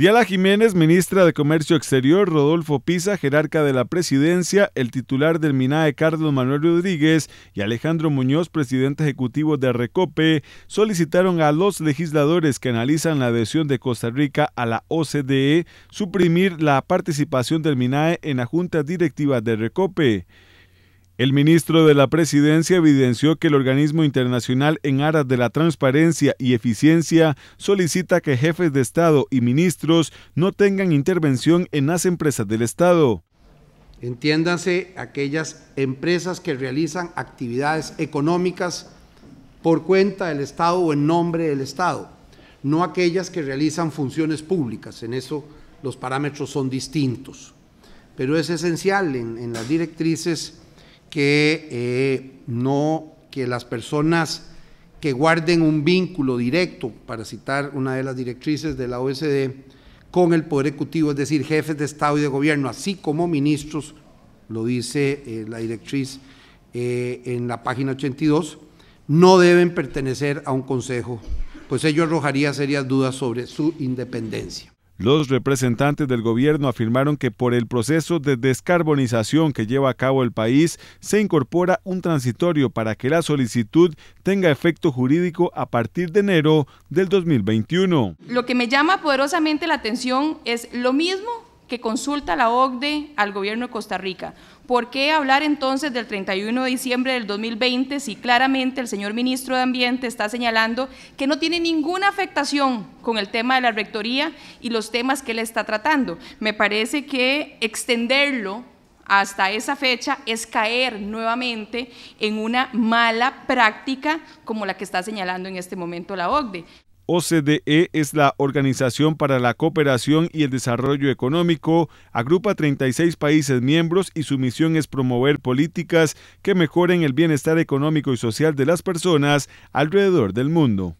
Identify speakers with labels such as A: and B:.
A: Diala Jiménez, ministra de Comercio Exterior, Rodolfo Pisa, jerarca de la presidencia, el titular del MINAE Carlos Manuel Rodríguez y Alejandro Muñoz, presidente ejecutivo de Recope, solicitaron a los legisladores que analizan la adhesión de Costa Rica a la OCDE suprimir la participación del MINAE en la junta directiva de Recope. El ministro de la Presidencia evidenció que el organismo internacional en aras de la transparencia y eficiencia solicita que jefes de Estado y ministros no tengan intervención en las empresas del Estado.
B: Entiéndanse aquellas empresas que realizan actividades económicas por cuenta del Estado o en nombre del Estado, no aquellas que realizan funciones públicas. En eso los parámetros son distintos. Pero es esencial en, las directrices que eh, no que las personas que guarden un vínculo directo, para citar una de las directrices de la OSD, con el Poder Ejecutivo, es decir, jefes de Estado y de Gobierno, así como ministros, lo dice eh, la directriz eh, en la página 82, no deben pertenecer a un consejo, pues ello arrojaría serias dudas sobre su independencia.
A: Los representantes del gobierno afirmaron que por el proceso de descarbonización que lleva a cabo el país, se incorpora un transitorio para que la solicitud tenga efecto jurídico a partir de enero del 2021.
C: Lo que me llama poderosamente la atención es lo mismo que consulta la OCDE al gobierno de Costa Rica. ¿Por qué hablar entonces del 31 de diciembre del 2020 si claramente el señor ministro de Ambiente está señalando que no tiene ninguna afectación con el tema de la rectoría y los temas que él está tratando? Me parece que extenderlo hasta esa fecha es caer nuevamente en una mala práctica como la que está señalando en este momento la OCDE.
A: OCDE es la Organización para la Cooperación y el Desarrollo Económico, agrupa 36 países miembros y su misión es promover políticas que mejoren el bienestar económico y social de las personas alrededor del mundo.